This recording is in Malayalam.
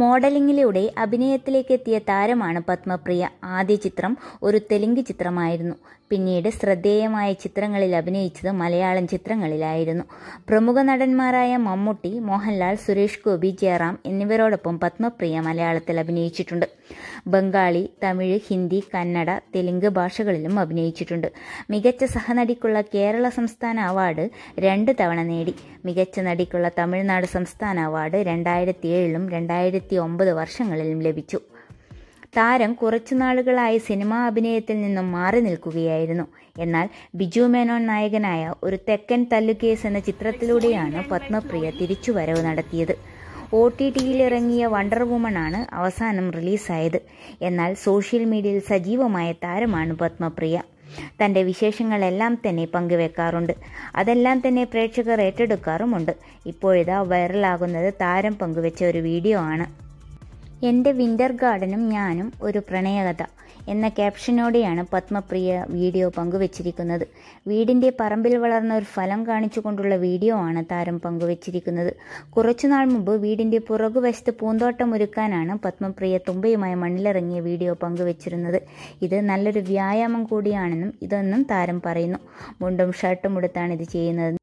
മോഡലിംഗിലൂടെ അഭിനയത്തിലേക്ക് എത്തിയ താരമാണ് പത്മപ്രിയ ആദ്യ ചിത്രം ഒരു തെലുങ്ക് ചിത്രമായിരുന്നു പിന്നീട് ശ്രദ്ധേയമായ ചിത്രങ്ങളിൽ അഭിനയിച്ചത് മലയാളം ചിത്രങ്ങളിലായിരുന്നു പ്രമുഖ നടന്മാരായ മമ്മൂട്ടി മോഹൻലാൽ സുരേഷ് ഗോപി ജയറാം എന്നിവരോടൊപ്പം പത്മപ്രിയ മലയാളത്തിൽ അഭിനയിച്ചിട്ടുണ്ട് ബംഗാളി തമിഴ് ഹിന്ദി കന്നഡ തെലുങ്ക് ഭാഷകളിലും അഭിനയിച്ചിട്ടുണ്ട് മികച്ച സഹനടിക്കുള്ള കേരള സംസ്ഥാന അവാർഡ് രണ്ട് തവണ നേടി മികച്ച നടിക്കുള്ള തമിഴ്നാട് സംസ്ഥാന അവാർഡ് രണ്ടായിരത്തി ഏഴിലും രണ്ടായിരത്തി രണ്ടായിരത്തി ഒമ്പത് വർഷങ്ങളിലും ലഭിച്ചു താരം കുറച്ചു നാളുകളായി സിനിമാ അഭിനയത്തിൽ നിന്നും മാറി നിൽക്കുകയായിരുന്നു എന്നാൽ ബിജു മേനോൻ നായകനായ ഒരു തെക്കൻ തല്ലുകേസ് എന്ന ചിത്രത്തിലൂടെയാണ് പത്മപ്രിയ തിരിച്ചുവരവ് നടത്തിയത് ഒ ടി ടിയിലിറങ്ങിയ വണ്ടർ വുമൺ ആണ് അവസാനം റിലീസായത് എന്നാൽ സോഷ്യൽ മീഡിയയിൽ സജീവമായ താരമാണ് പത്മപ്രിയ തൻ്റെ വിശേഷങ്ങളെല്ലാം തന്നെ പങ്കുവെക്കാറുണ്ട് അതെല്ലാം തന്നെ പ്രേക്ഷകർ ഏറ്റെടുക്കാറുമുണ്ട് ഇപ്പോഴിതാ വൈറലാകുന്നത് താരം പങ്കുവെച്ച ഒരു വീഡിയോ ആണ് എൻ്റെ വിൻ്റർ ഗാർഡനും ഞാനും ഒരു പ്രണയകഥ എന്ന ക്യാപ്ഷനോടെയാണ് പത്മപ്രിയ വീഡിയോ പങ്കുവച്ചിരിക്കുന്നത് വീടിൻ്റെ പറമ്പിൽ വളർന്ന ഒരു ഫലം കാണിച്ചുകൊണ്ടുള്ള വീഡിയോ ആണ് താരം പങ്കുവച്ചിരിക്കുന്നത് കുറച്ചുനാൾ മുമ്പ് വീടിൻ്റെ പുറകുവശത്ത് പൂന്തോട്ടം ഒരുക്കാനാണ് പത്മപ്രിയ തുമ്പയുമായി മണ്ണിലിറങ്ങിയ വീഡിയോ പങ്കുവച്ചിരുന്നത് ഇത് നല്ലൊരു വ്യായാമം കൂടിയാണെന്നും ഇതെന്നും താരം പറയുന്നു മുണ്ടും ഷർട്ടും ഉടുത്താണ് ഇത് ചെയ്യുന്നത്